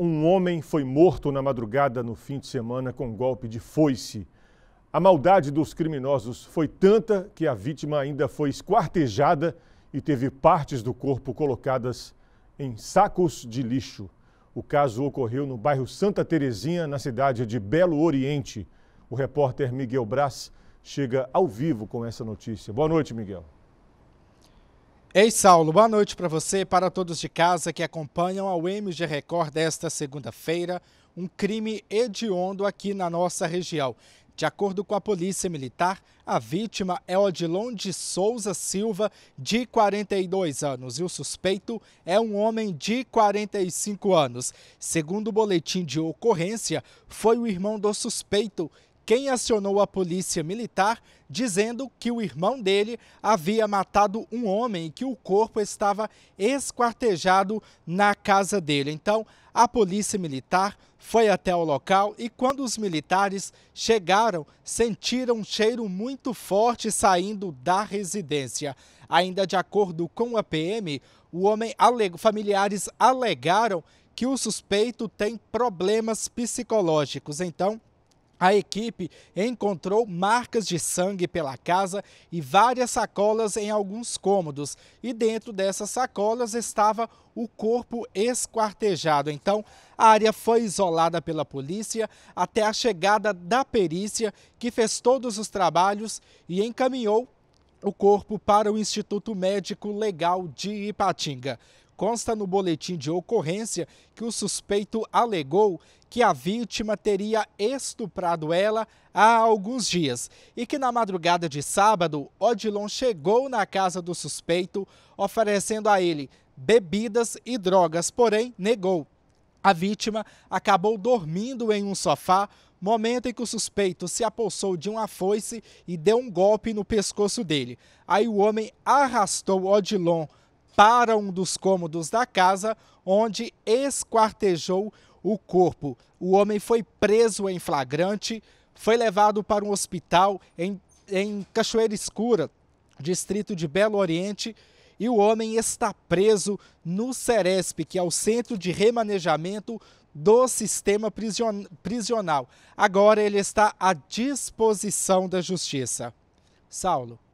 Um homem foi morto na madrugada no fim de semana com um golpe de foice. A maldade dos criminosos foi tanta que a vítima ainda foi esquartejada e teve partes do corpo colocadas em sacos de lixo. O caso ocorreu no bairro Santa Terezinha, na cidade de Belo Oriente. O repórter Miguel Braz chega ao vivo com essa notícia. Boa noite, Miguel. Ei, Saulo, boa noite para você e para todos de casa que acompanham ao MG Record desta segunda-feira. Um crime hediondo aqui na nossa região. De acordo com a Polícia Militar, a vítima é Odilon de Souza Silva, de 42 anos, e o suspeito é um homem de 45 anos. Segundo o boletim de ocorrência, foi o irmão do suspeito quem acionou a polícia militar dizendo que o irmão dele havia matado um homem e que o corpo estava esquartejado na casa dele. Então, a polícia militar foi até o local e quando os militares chegaram, sentiram um cheiro muito forte saindo da residência. Ainda de acordo com a PM, o homem aleg... familiares alegaram que o suspeito tem problemas psicológicos. Então, a equipe encontrou marcas de sangue pela casa e várias sacolas em alguns cômodos. E dentro dessas sacolas estava o corpo esquartejado. Então, a área foi isolada pela polícia até a chegada da perícia, que fez todos os trabalhos e encaminhou o corpo para o Instituto Médico Legal de Ipatinga. Consta no boletim de ocorrência que o suspeito alegou que a vítima teria estuprado ela há alguns dias e que na madrugada de sábado, Odilon chegou na casa do suspeito oferecendo a ele bebidas e drogas, porém negou. A vítima acabou dormindo em um sofá, momento em que o suspeito se apossou de uma foice e deu um golpe no pescoço dele. Aí o homem arrastou Odilon para um dos cômodos da casa, onde esquartejou o corpo. O homem foi preso em flagrante, foi levado para um hospital em, em Cachoeira Escura, distrito de Belo Oriente, e o homem está preso no Ceresp, que é o Centro de Remanejamento do Sistema Prisional. Agora ele está à disposição da Justiça. Saulo.